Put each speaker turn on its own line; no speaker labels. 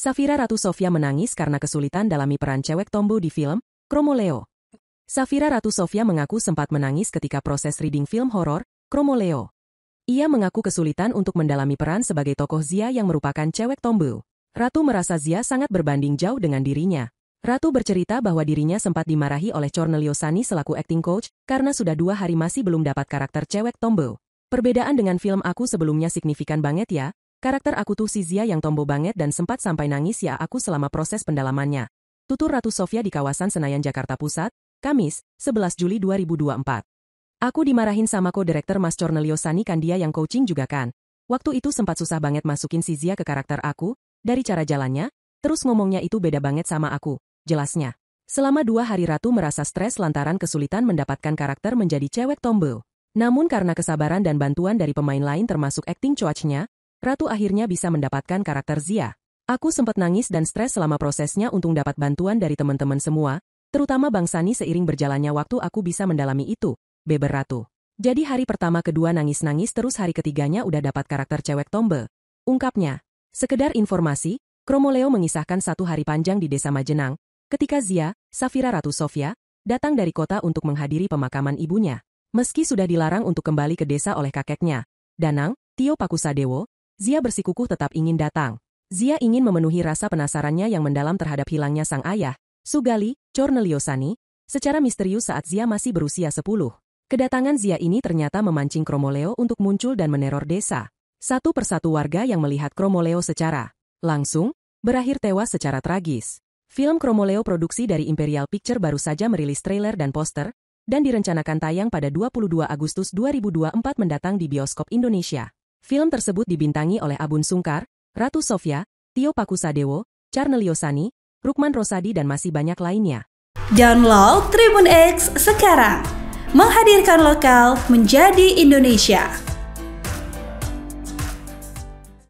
Safira Ratu Sofia menangis karena kesulitan dalami peran cewek Tombo di film Kromoleo. Safira Ratu Sofia mengaku sempat menangis ketika proses reading film horor Kromoleo. Ia mengaku kesulitan untuk mendalami peran sebagai tokoh Zia yang merupakan cewek Tombo. Ratu merasa Zia sangat berbanding jauh dengan dirinya. Ratu bercerita bahwa dirinya sempat dimarahi oleh Cornelio Sani selaku acting coach karena sudah dua hari masih belum dapat karakter cewek Tombo. Perbedaan dengan film aku sebelumnya signifikan banget ya, Karakter aku tuh si Zia yang tombo banget dan sempat sampai nangis ya aku selama proses pendalamannya. Tutur Ratu Sofia di kawasan Senayan Jakarta Pusat, Kamis, 11 Juli 2024. Aku dimarahin sama ko director Mas Cornelio Sani kan dia yang coaching juga kan. Waktu itu sempat susah banget masukin si Zia ke karakter aku, dari cara jalannya, terus ngomongnya itu beda banget sama aku, jelasnya. Selama dua hari Ratu merasa stres lantaran kesulitan mendapatkan karakter menjadi cewek tombol. Namun karena kesabaran dan bantuan dari pemain lain termasuk acting coachnya, Ratu akhirnya bisa mendapatkan karakter Zia. Aku sempat nangis dan stres selama prosesnya untung dapat bantuan dari teman-teman semua, terutama Bang Sani seiring berjalannya waktu aku bisa mendalami itu, beber Ratu. Jadi hari pertama kedua nangis-nangis terus hari ketiganya udah dapat karakter cewek tombe. Ungkapnya. Sekedar informasi, Kromoleo mengisahkan satu hari panjang di desa Majenang, ketika Zia, Safira Ratu Sofia, datang dari kota untuk menghadiri pemakaman ibunya. Meski sudah dilarang untuk kembali ke desa oleh kakeknya, Danang, Tio Pakusadewo, Zia bersikukuh tetap ingin datang. Zia ingin memenuhi rasa penasarannya yang mendalam terhadap hilangnya sang ayah, Sugali, Corneliosani, secara misterius saat Zia masih berusia 10. Kedatangan Zia ini ternyata memancing Kromoleo untuk muncul dan meneror desa. Satu persatu warga yang melihat Kromoleo secara langsung, berakhir tewas secara tragis. Film Kromoleo produksi dari Imperial Picture baru saja merilis trailer dan poster, dan direncanakan tayang pada 22 Agustus 2024 mendatang di bioskop Indonesia. Film tersebut dibintangi oleh Abun Sungkar, Ratu Sofia, Tio Pakusadewo, Charnelio Sani, Rukman Rosadi dan masih banyak lainnya. Download Tribun X sekarang. Menghadirkan lokal menjadi Indonesia.